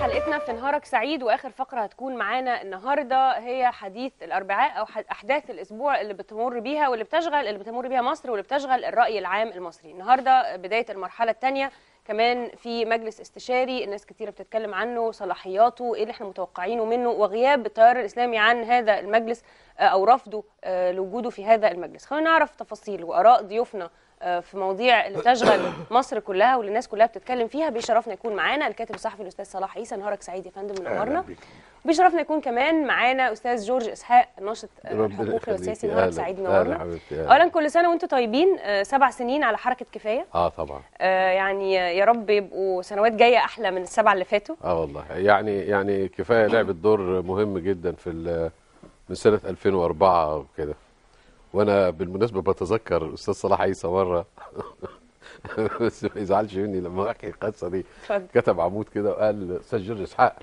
حلقتنا في نهارك سعيد واخر فقره هتكون معانا النهارده هي حديث الاربعاء او احداث الاسبوع اللي بتمر بيها واللي بتشغل اللي بتمر بيها مصر واللي بتشغل الراي العام المصري النهارده بدايه المرحله الثانيه كمان في مجلس استشاري الناس كتيره بتتكلم عنه صلاحياته ايه اللي احنا متوقعينه منه وغياب التيار الاسلامي عن هذا المجلس آه، او رفضه آه، لوجوده في هذا المجلس خلينا نعرف تفاصيل واراء ضيوفنا آه، في مواضيع اللي تشغل مصر كلها واللي الناس كلها بتتكلم فيها بيشرفنا يكون معانا الكاتب الصحفي الاستاذ صلاح عيسى نهارك سعيد يا فندم منورنا بيشرفنا يكون كمان معانا استاذ جورج اسحاق ناشط الحقوقي والسياسي نهارك سعيد منورنا اولا كل سنه وانتم طيبين سبع سنين على حركه كفايه اه طبعا آه يعني يا رب يبقوا سنوات جايه احلى من السبعه اللي فاتوا اه والله يعني يعني كفايه لعبت دور مهم جدا في من سنة 2004 وكده وانا بالمناسبة بتذكر الاستاذ صلاح عيسى مرة بس ما يزعلش مني لما احكي القصة دي كتب عمود كده وقال الاستاذ جورج اسحاق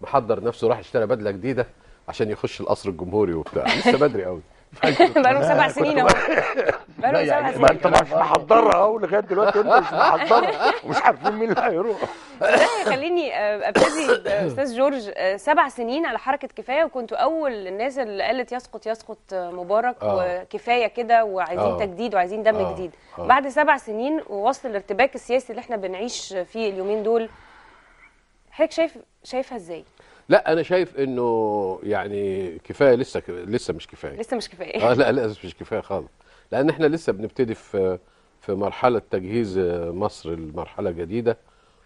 محضر نفسه راح اشترى بدلة جديدة عشان يخش القصر الجمهوري وبتاع لسه بدري قوي بقالهم سبع سنين اهو بقالهم يعني سبع سنين ما انت مش محضرها اهو لغايه دلوقتي انت مش محضرها ومش عارفين مين اللي هيروح لا خليني آه، ابتدي استاذ جورج آه، سبع سنين على حركه كفايه وكنت اول الناس اللي قالت يسقط يسقط آه، مبارك آه. وكفايه كده وعايزين آه. تجديد وعايزين دم آه. جديد آه. بعد سبع سنين ووصل الارتباك السياسي اللي احنا بنعيش فيه اليومين دول حضرتك شايف شايفها ازاي؟ لا انا شايف انه يعني كفايه لسه ك... لسه مش كفايه لسه مش كفايه اه لا لسه مش كفايه خالص لان احنا لسه بنبتدي في في مرحله تجهيز مصر لمرحله جديده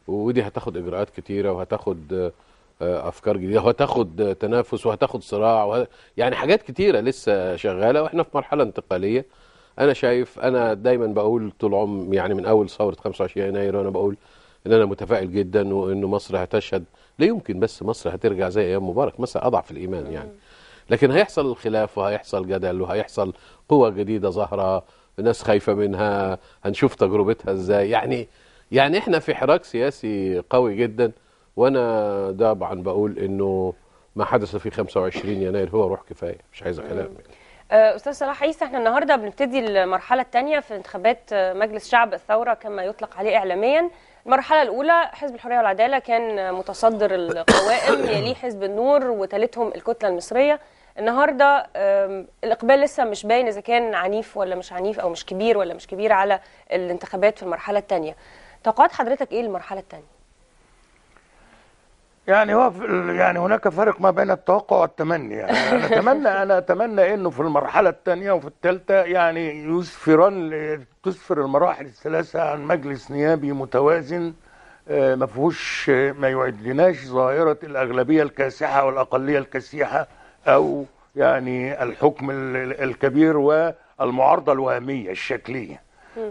ودي هتاخد اجراءات كتيره وهتاخد آه، افكار جديده وهتاخد تنافس وهتاخد صراع وه... يعني حاجات كتيره لسه شغاله واحنا في مرحله انتقاليه انا شايف انا دايما بقول طول عم يعني من اول ثوره 25 يناير وانا بقول ان انا متفائل جدا وان مصر هتشهد لا يمكن بس مصر هترجع زي ايام مبارك مثلا اضعف الايمان يعني لكن هيحصل الخلاف وهيحصل جدل وهيحصل قوى جديده ظاهره ناس خايفه منها هنشوف تجربتها ازاي يعني يعني احنا في حراك سياسي قوي جدا وانا طبعا بقول انه ما حدث في 25 يناير هو روح كفايه مش عايزه كلام يعني استاذ صلاح عيسى احنا النهارده بنبتدي المرحله الثانيه في انتخابات مجلس شعب الثوره كما يطلق عليه اعلاميا المرحله الاولى حزب الحريه والعداله كان متصدر القوائم يليه حزب النور وتالتهم الكتله المصريه النهارده الاقبال لسه مش باين اذا كان عنيف ولا مش عنيف او مش كبير ولا مش كبير على الانتخابات في المرحله الثانيه توقعات حضرتك ايه المرحله الثانيه يعني هو يعني هناك فرق ما بين التوقع والتمني يعني انا اتمنى انا اتمنى انه في المرحله الثانيه وفي الثالثه يعني يسفران تسفر المراحل الثلاثه عن مجلس نيابي متوازن آه، ما فيهوش آه، ما يعدناش ظاهره الاغلبيه الكاسحه والاقليه الكسيحه او يعني الحكم الكبير والمعارضه الوهميه الشكليه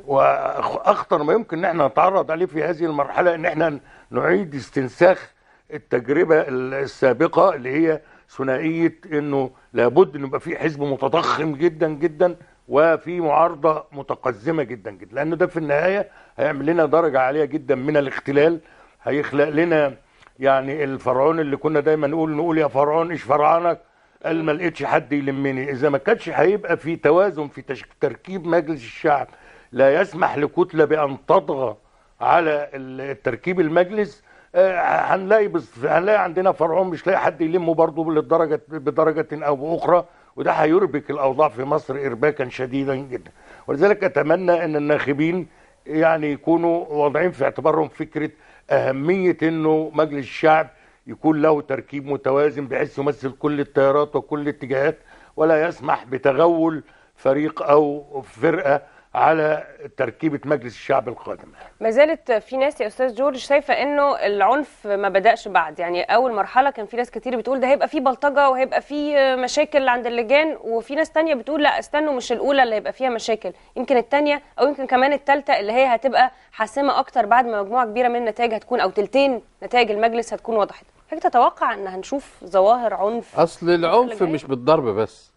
واخطر ما يمكن ان احنا نتعرض عليه في هذه المرحله ان احنا نعيد استنساخ التجربه السابقه اللي هي ثنائيه انه لابد ان يبقى في حزب متضخم جدا جدا وفي معارضه متقزمه جدا جدا لانه ده في النهايه هيعمل لنا درجه عاليه جدا من الاختلال هيخلق لنا يعني الفرعون اللي كنا دايما نقول نقول يا فرعون ايش فرعانك قال ما لقيتش حد يلمني اذا ما كانش هيبقى في توازن في تركيب مجلس الشعب لا يسمح لكتله بان تطغى على التركيب المجلس آه، هنلاقي بس هنلاقي عندنا فرعون مش لاقي حد يلمه برضه للدرجه بدرجه او اخرى وده هيربك الاوضاع في مصر ارباكا شديدا جدا ولذلك اتمنى ان الناخبين يعني يكونوا واضعين في اعتبارهم فكره اهميه انه مجلس الشعب يكون له تركيب متوازن بحيث يمثل كل التيارات وكل الاتجاهات ولا يسمح بتغول فريق او فرقه على تركيبه مجلس الشعب القادم ما زالت في ناس يا استاذ جورج شايفه انه العنف ما بداش بعد يعني اول مرحله كان في ناس كتير بتقول ده هيبقى في بلطجه وهيبقى في مشاكل عند اللجان وفي ناس تانية بتقول لا استنوا مش الاولى اللي هيبقى فيها مشاكل يمكن الثانيه او يمكن كمان الثالثه اللي هي هتبقى حاسمه اكتر بعد ما مجموعه كبيره من النتائج هتكون او تلتين نتائج المجلس هتكون وضحت هل تتوقع ان هنشوف ظواهر عنف اصل العنف مش بالضرب بس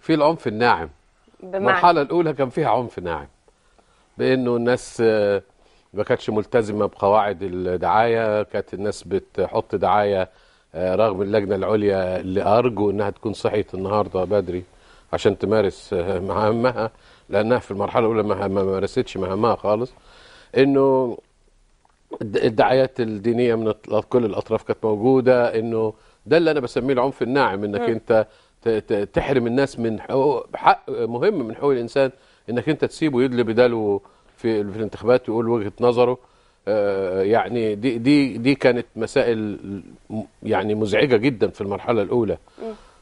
في العنف الناعم المرحله الاولى كان فيها عنف ناعم بانه الناس آه، ما كانتش ملتزمه بقواعد الدعايه كانت الناس بتحط دعايه آه، رغم اللجنه العليا اللي ارجو انها تكون صحيت النهارده بدري عشان تمارس آه، مهامها لانها في المرحله الاولى ما مارستش مهامها خالص انه الدعايات الدينيه من كل الاطراف كانت موجوده انه ده اللي انا بسميه العنف الناعم انك انت تحرم الناس من حق مهم من حقوق الانسان انك انت تسيبه يدلي بداله في في الانتخابات ويقول وجهه نظره آه، يعني دي دي دي كانت مسائل يعني مزعجه جدا في المرحله الاولى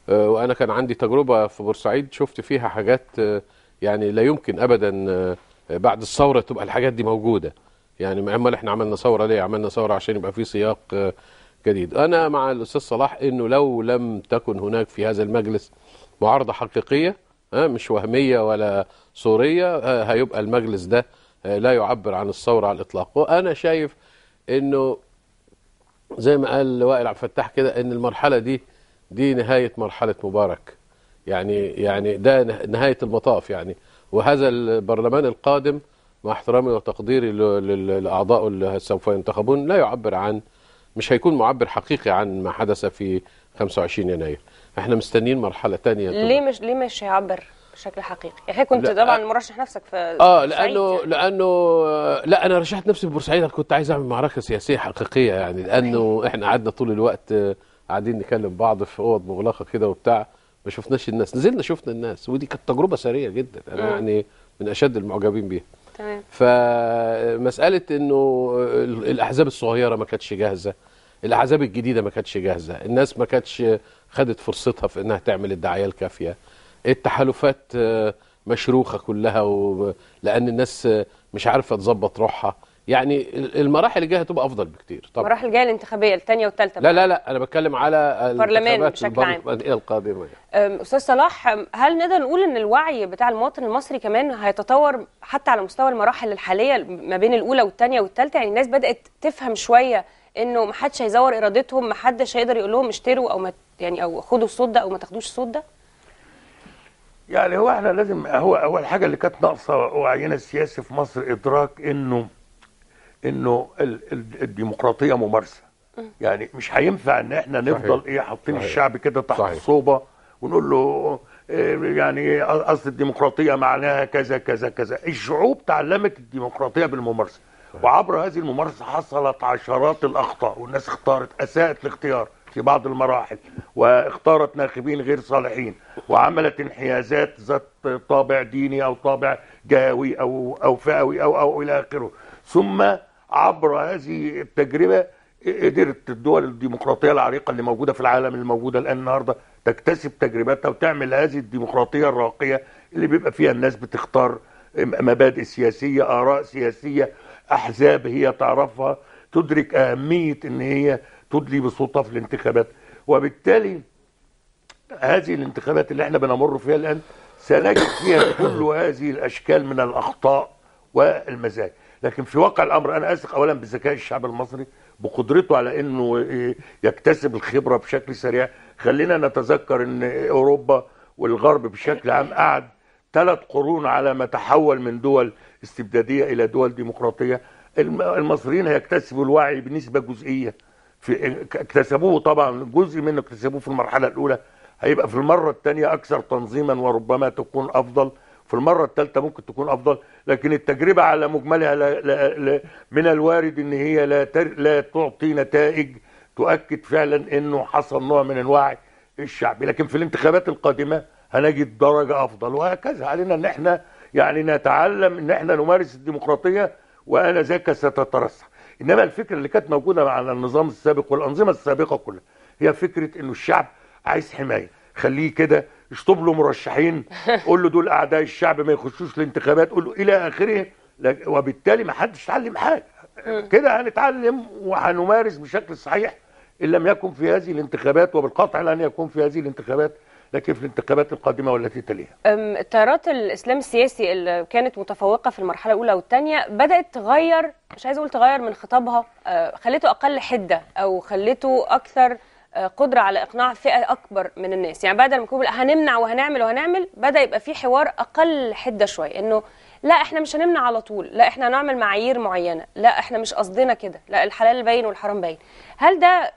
آه، وانا كان عندي تجربه في بورسعيد شفت فيها حاجات آه، يعني لا يمكن ابدا بعد الثوره تبقى الحاجات دي موجوده يعني امال احنا عملنا ثوره ليه عملنا ثوره عشان يبقى في سياق جديد أنا مع الأستاذ صلاح أنه لو لم تكن هناك في هذا المجلس معارضة حقيقية آه، مش وهمية ولا صورية آه، هيبقى المجلس ده آه، لا يعبر عن الثورة على الإطلاق وأنا شايف أنه زي ما قال وائل عبد الفتاح كده أن المرحلة دي دي نهاية مرحلة مبارك يعني يعني ده نهاية المطاف يعني وهذا البرلمان القادم مع احترامي وتقديري لأعضائه اللي سوف ينتخبون لا يعبر عن مش هيكون معبر حقيقي عن ما حدث في 25 يناير احنا مستنيين مرحله تانية ليه مش ليه مش هيعبر بشكل حقيقي يعني كنت طبعا مرشح نفسك في اه لانه يعني. لانه لا انا رشحت نفسي في بورسعيد كنت عايز اعمل معركه سياسيه حقيقيه يعني لانه احنا قعدنا طول الوقت آه، قاعدين نكلم بعض في اوض مغلقه كده وبتاع ما شفناش الناس نزلنا شفنا الناس ودي كانت تجربه سريه جدا انا م. يعني من اشد المعجبين بيها فمساله انه الاحزاب الصغيره ما كانتش جاهزه الاحزاب الجديده ما كانتش جاهزه الناس ما كانتش خدت فرصتها في انها تعمل الدعايه الكافيه التحالفات آه، مشروخه كلها و... لان الناس مش عارفه تظبط روحها يعني المراحل الجايه هتبقى افضل بكتير طبعا المراحل الجايه الانتخابيه الثانيه والثالثه لا لا لا انا بتكلم على البرلمان بشكل عام القادمه يعني. استاذ صلاح هل نقدر نقول ان الوعي بتاع المواطن المصري كمان هيتطور حتى على مستوى المراحل الحاليه ما بين الاولى والثانيه والثالثه يعني الناس بدات تفهم شويه انه ما حدش هيزور ارادتهم ما حدش هيقدر يقول لهم اشتروا او ما يعني او خدوا الصوت ده او ما تاخدوش الصوت ده يعني هو احنا لازم هو اول حاجه اللي كانت ناقصه وعينا السياسي في مصر ادراك انه انه الديمقراطيه ممارسه يعني مش هينفع ان احنا نفضل صحيح. ايه حاطين الشعب كده تحت الصوبه ونقول له آه، يعني اصل الديمقراطيه معناها كذا كذا كذا الشعوب تعلمت الديمقراطيه بالممارسه وعبر هذه الممارسه حصلت عشرات الاخطاء والناس اختارت اساءت الاختيار في بعض المراحل واختارت ناخبين غير صالحين وعملت انحيازات ذات طابع ديني او طابع جهوي او او فئوي او او الى اخره ثم عبر هذه التجربه قدرت الدول الديمقراطيه العريقه اللي موجوده في العالم اللي موجوده الان النهارده تكتسب تجربتها وتعمل هذه الديمقراطيه الراقيه اللي بيبقى فيها الناس بتختار مبادئ سياسيه، اراء سياسيه، احزاب هي تعرفها، تدرك اهميه ان هي تدلي بصوتها في الانتخابات، وبالتالي هذه الانتخابات اللي احنا بنمر فيها الان سنجد فيها كل هذه الاشكال من الاخطاء والمزاج لكن في واقع الامر انا اثق اولا بذكاء الشعب المصري بقدرته على انه يكتسب الخبره بشكل سريع خلينا نتذكر ان اوروبا والغرب بشكل عام قعد ثلاث قرون على ما تحول من دول استبداديه الى دول ديمقراطيه المصريين هيكتسبوا الوعي بنسبه جزئيه في اكتسبوه طبعا جزء منه اكتسبوه في المرحله الاولى هيبقى في المره الثانيه اكثر تنظيما وربما تكون افضل في المرة الثالثة ممكن تكون أفضل لكن التجربة على مجملها لا لا لا من الوارد أن هي لا, لا تعطي نتائج تؤكد فعلا أنه حصل نوع من أنواع الشعبي لكن في الانتخابات القادمة هنجد درجة أفضل وهكذا علينا أن احنا يعني نتعلم أن احنا نمارس الديمقراطية وأنا ذاك ستترسخ إنما الفكرة اللي كانت موجودة على النظام السابق والأنظمة السابقة كلها هي فكرة أنه الشعب عايز حماية خليه كده اشطب له مرشحين قول له دول اعداء الشعب ما يخشوش الانتخابات قول له الى اخره وبالتالي ما حدش اتعلم حاجه كده هنتعلم وهنمارس بشكل صحيح ان لم يكن في هذه الانتخابات وبالقطع لن يكون في هذه الانتخابات لكن في الانتخابات القادمه والتي تليها. التيارات الاسلام السياسي اللي كانت متفوقه في المرحله الاولى والثانيه بدات تغير مش عايز اقول تغير من خطابها آه، خليته اقل حده او خليته اكثر قدره على اقناع فئه اكبر من الناس يعني بدل ما يكون هنمنع وهنعمل وهنعمل بدا يبقى في حوار اقل حده شويه انه لا احنا مش هنمنع على طول لا احنا هنعمل معايير معينه لا احنا مش قصدنا كده لا الحلال باين والحرام باين هل ده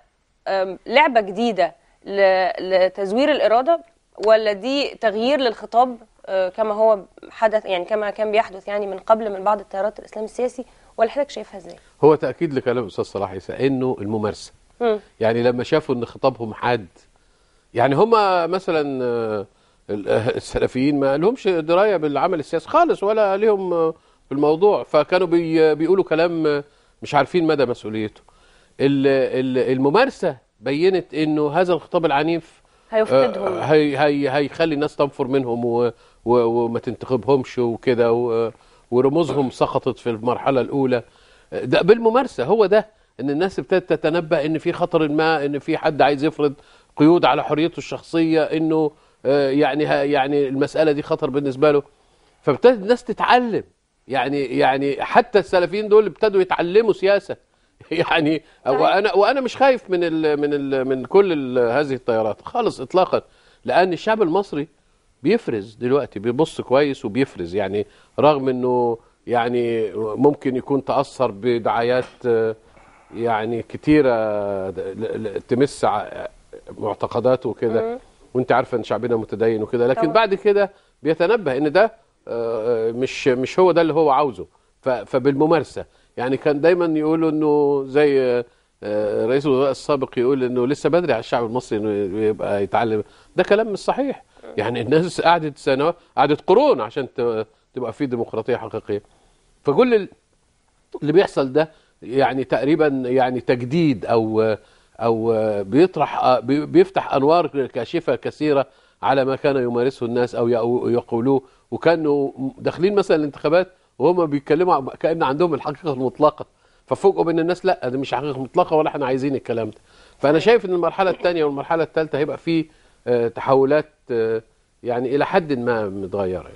لعبه جديده لتزوير الاراده ولا دي تغيير للخطاب آه، كما هو حدث يعني كما كان بيحدث يعني من قبل من بعض التيارات الاسلام السياسي ولا حضرتك شايفها ازاي؟ هو تاكيد لكلام الاستاذ صلاح عيسى انه الممارسه يعني لما شافوا ان خطابهم حاد يعني هما مثلا آه، آه، السلفيين ما لهمش درايه بالعمل السياسي خالص ولا لهم آه، بالموضوع فكانوا بي بيقولوا كلام مش عارفين مدى مسؤوليته الممارسه بينت انه هذا الخطاب العنيف هيفقدهم هي هيخلي الناس تنفر منهم وما تنتخبهمش وكده ورموزهم سقطت في المرحله الاولى ده بالممارسه هو ده ان الناس ابتدت تتنبأ ان في خطر ما ان في حد عايز يفرض قيود على حريته الشخصيه انه آه، يعني يعني المساله دي خطر بالنسبه له فابتدت الناس تتعلم يعني يعني حتى السلفيين دول ابتدوا يتعلموا سياسه يعني وانا وانا مش خايف من الـ من الـ من كل هذه التيارات خالص اطلاقا لان الشعب المصري بيفرز دلوقتي بيبص كويس وبيفرز يعني رغم انه يعني ممكن يكون تاثر بدعايات آه، يعني كتيره تمس معتقداته وكده وانت عارفه ان شعبنا متدين وكده لكن طبعا. بعد كده بيتنبه ان ده آه، آه، مش مش هو ده اللي هو عاوزه فبالممارسه يعني كان دايما يقولوا انه زي آه، رئيس الوزراء السابق يقول انه لسه بدري على الشعب المصري انه يبقى يتعلم ده كلام مش صحيح يعني الناس قعدت سنوات قعدت قرون عشان تبقى في ديمقراطيه حقيقيه فكل اللي بيحصل ده يعني تقريبا يعني تجديد او او بيطرح بيفتح انوار كاشفه كثيره على ما كان يمارسه الناس او يقولوه وكانوا داخلين مثلا الانتخابات وهم بيتكلموا كان عندهم الحقيقه المطلقه ففوجئوا بان الناس لا ده مش حقيقه مطلقه ولا احنا عايزين الكلام ده فانا شايف ان المرحله الثانيه والمرحله الثالثه هيبقى في آه، تحولات آه، يعني الى حد ما متغيره